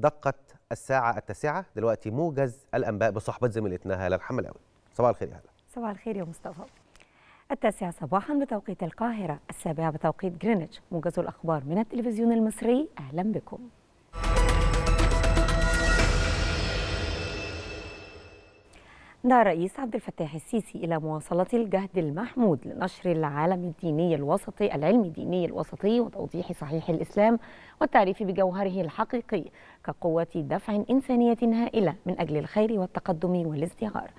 دقت الساعة التاسعة دلوقتي موجز الأنباء بصحبة زميلتنا هالة الحملاوي صباح الخير يا هالة صباح الخير يا مصطفى التاسعة صباحا بتوقيت القاهرة السابعة بتوقيت جرينتش موجز الأخبار من التلفزيون المصري أهلا بكم دعا الرئيس عبد الفتاح السيسي إلى مواصلة الجهد المحمود لنشر العالم الديني الوسطي العلم الديني الوسطي وتوضيح صحيح الإسلام والتعريف بجوهره الحقيقي كقوة دفع إنسانية هائلة من أجل الخير والتقدم والازدهار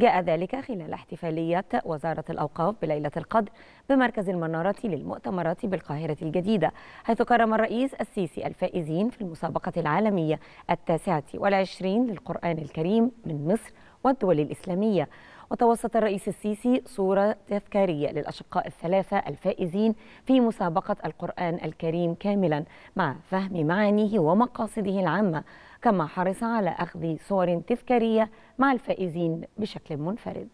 جاء ذلك خلال احتفالية وزارة الأوقاف بليلة القدر بمركز المنارة للمؤتمرات بالقاهرة الجديدة حيث كرم الرئيس السيسي الفائزين في المسابقة العالمية التاسعة والعشرين للقرآن الكريم من مصر والدول الإسلامية وتوسط الرئيس السيسي صورة تذكارية للأشقاء الثلاثة الفائزين في مسابقة القرآن الكريم كاملا مع فهم معانيه ومقاصده العامة كما حرص على أخذ صور تذكارية مع الفائزين بشكل منفرد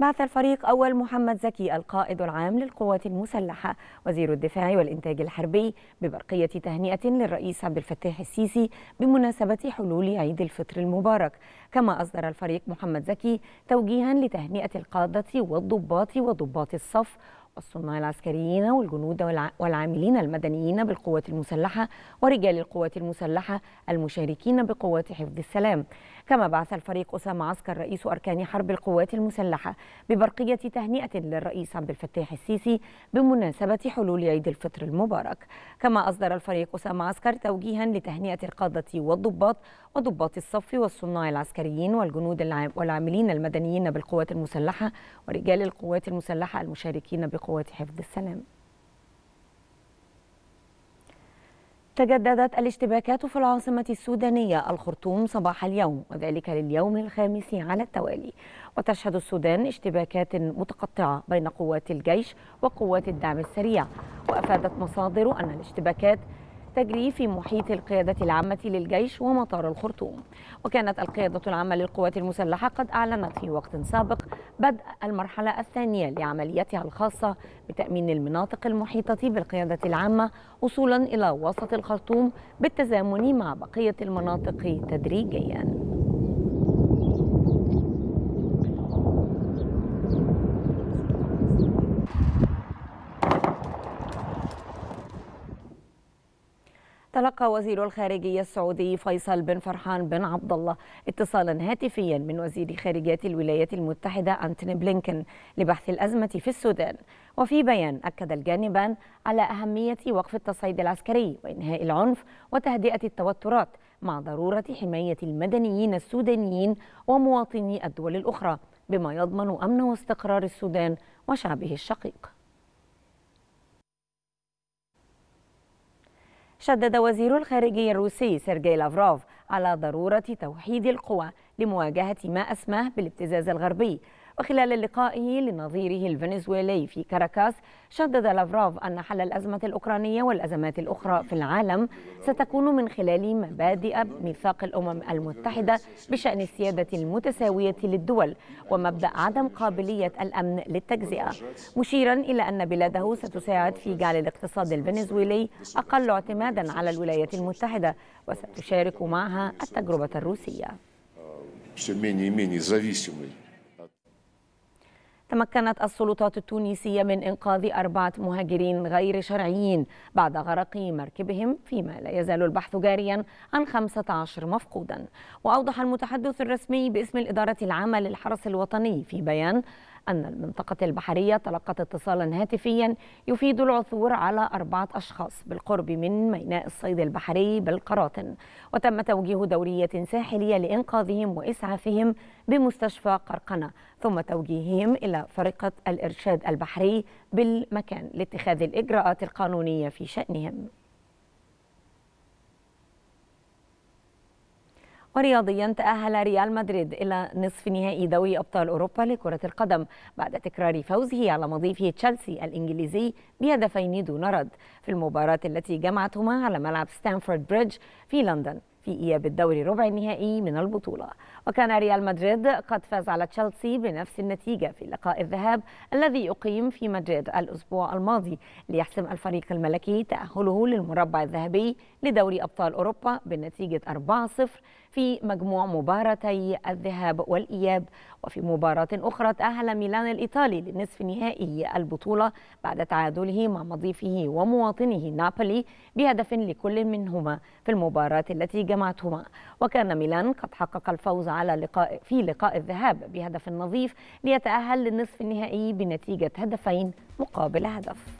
بعث الفريق أول محمد زكي القائد العام للقوات المسلحة وزير الدفاع والإنتاج الحربي ببرقية تهنئة للرئيس عبد الفتاح السيسي بمناسبة حلول عيد الفطر المبارك كما أصدر الفريق محمد زكي توجيها لتهنئة القادة والضباط وضباط الصف الصناع العسكريين والجنود والعاملين المدنيين بالقوات المسلحة ورجال القوات المسلحة المشاركين بقوات حفظ السلام كما بعث الفريق أسامة عسكر رئيس أركان حرب القوات المسلحة ببرقية تهنئة للرئيس عبد الفتاح السيسي بمناسبة حلول عيد الفطر المبارك كما أصدر الفريق أسامة عسكر توجيها لتهنئة القادة والضباط وضباط الصف والصناع العسكريين والجنود والعاملين المدنيين بالقوات المسلحة ورجال القوات المسلحة المشاركين بقوات قوة حفظ السلام تجددت الاشتباكات في العاصمة السودانية الخرطوم صباح اليوم وذلك لليوم الخامس على التوالي وتشهد السودان اشتباكات متقطعة بين قوات الجيش وقوات الدعم السريع وأفادت مصادر أن الاشتباكات تجري في محيط القيادة العامة للجيش ومطار الخرطوم وكانت القيادة العامة للقوات المسلحة قد أعلنت في وقت سابق بدء المرحلة الثانية لعمليتها الخاصة بتأمين المناطق المحيطة بالقيادة العامة وصولا إلى وسط الخرطوم بالتزامن مع بقية المناطق تدريجياً تلقى وزير الخارجية السعودي فيصل بن فرحان بن عبد الله اتصالا هاتفيا من وزير خارجية الولايات المتحدة أنتوني بلينكن لبحث الأزمة في السودان وفي بيان أكد الجانبان على أهمية وقف التصعيد العسكري وإنهاء العنف وتهدئة التوترات مع ضرورة حماية المدنيين السودانيين ومواطني الدول الأخرى بما يضمن أمن واستقرار السودان وشعبه الشقيق شدد وزير الخارجية الروسي سيرجي لافروف على ضرورة توحيد القوى لمواجهة ما أسماه بالابتزاز الغربي وخلال لقائه لنظيره الفنزويلي في كاراكاس شدد لافروف أن حل الأزمة الأوكرانية والأزمات الأخرى في العالم ستكون من خلال مبادئ ميثاق الأمم المتحدة بشأن السيادة المتساوية للدول ومبدأ عدم قابلية الأمن للتجزئة مشيرا إلى أن بلاده ستساعد في جعل الاقتصاد الفنزويلي أقل اعتمادا على الولايات المتحدة وستشارك معها التجربة الروسية. все менее и менее تمكنت السلطات التونسية من إنقاذ أربعة مهاجرين غير شرعيين بعد غرق مركبهم فيما لا يزال البحث جاريا عن 15 مفقودا وأوضح المتحدث الرسمي باسم الإدارة العامة للحرس الوطني في بيان أن المنطقة البحرية تلقت اتصالا هاتفيا يفيد العثور على أربعة أشخاص بالقرب من ميناء الصيد البحري بالقراطن وتم توجيه دورية ساحلية لإنقاذهم وإسعافهم بمستشفى قرقنة ثم توجيههم إلى فرقة الإرشاد البحري بالمكان لاتخاذ الإجراءات القانونية في شأنهم ورياضيا تأهل ريال مدريد إلى نصف نهائي دوري أبطال أوروبا لكرة القدم بعد تكرار فوزه على مضيفه تشيلسي الإنجليزي بهدفين دون رد في المباراة التي جمعتهما على ملعب ستانفورد بريدج في لندن في إياب الدوري ربع النهائي من البطولة وكان ريال مدريد قد فاز على تشيلسي بنفس النتيجة في لقاء الذهاب الذي أقيم في مدريد الأسبوع الماضي ليحسم الفريق الملكي تأهله للمربع الذهبي لدوري أبطال أوروبا بنتيجة 4-0 في مجموع مباراتي الذهاب والإياب وفي مباراة أخرى تأهل ميلان الإيطالي لنصف نهائي البطولة بعد تعادله مع مضيفه ومواطنه نابولي بهدف لكل منهما في المباراة التي جمعتهما وكان ميلان قد حقق الفوز على لقاء في لقاء الذهاب بهدف نظيف ليتأهل للنصف النهائي بنتيجة هدفين مقابل هدف